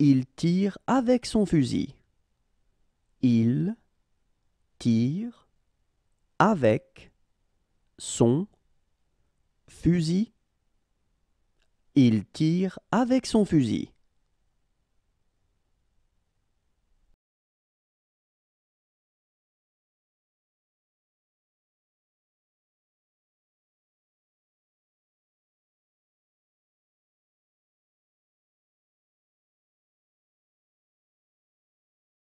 Il tire avec son fusil. Il tire avec son fusil. Il tire avec son fusil.